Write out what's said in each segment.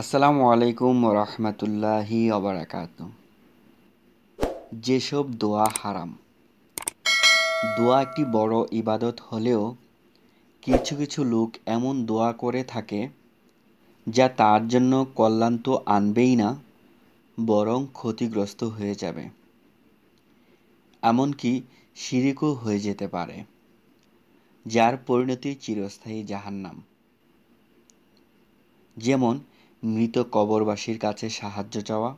আসসালামু আলাইকুম রহমতুল্লাহি অবরাকাত যেসব দোয়া হারাম দোয়া একটি বড় ইবাদত হলেও কিছু কিছু লোক এমন দোয়া করে থাকে যা তার জন্য কল্যাণ তো আনবেই না বরং ক্ষতিগ্রস্ত হয়ে যাবে এমনকি শিরিকও হয়ে যেতে পারে যার পরিণতি চিরস্থায়ী জাহান্নাম যেমন মৃত কবরবাসীর কাছে সাহায্য চাওয়া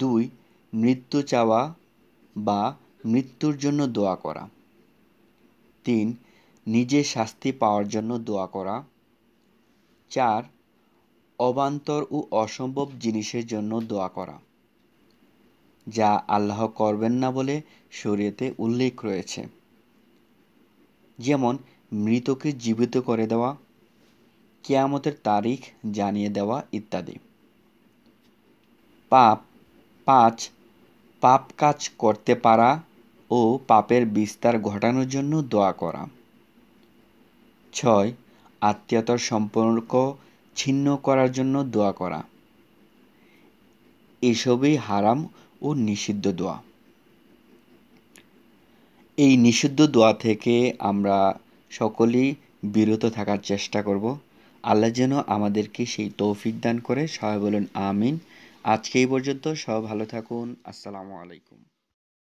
দুই মৃত্যু চাওয়া বা মৃত্যুর জন্য দোয়া করা তিন নিজের শাস্তি পাওয়ার জন্য দোয়া করা চার অবান্তর ও অসম্ভব জিনিসের জন্য দোয়া করা যা আল্লাহ করবেন না বলে শরীয়তে উল্লেখ রয়েছে যেমন মৃতকে জীবিত করে দেওয়া কেয়ামতের তারিখ জানিয়ে দেওয়া ইত্যাদি পাপ পাঁচ পাপ কাজ করতে পারা ও পাপের বিস্তার ঘটানোর জন্য দোয়া করা ছয় আত্মীয়তার সম্পর্ক ছিন্ন করার জন্য দোয়া করা এসবই হারাম ও নিষিদ্ধ দোয়া এই নিষিদ্ধ দোয়া থেকে আমরা সকলেই বিরত থাকার চেষ্টা করব আল্লাহ যেন আমাদেরকে সেই তৌফিক দান করে সবাই বলুন আমিন আজকে এই পর্যন্ত সব ভালো থাকুন আসসালামু আলাইকুম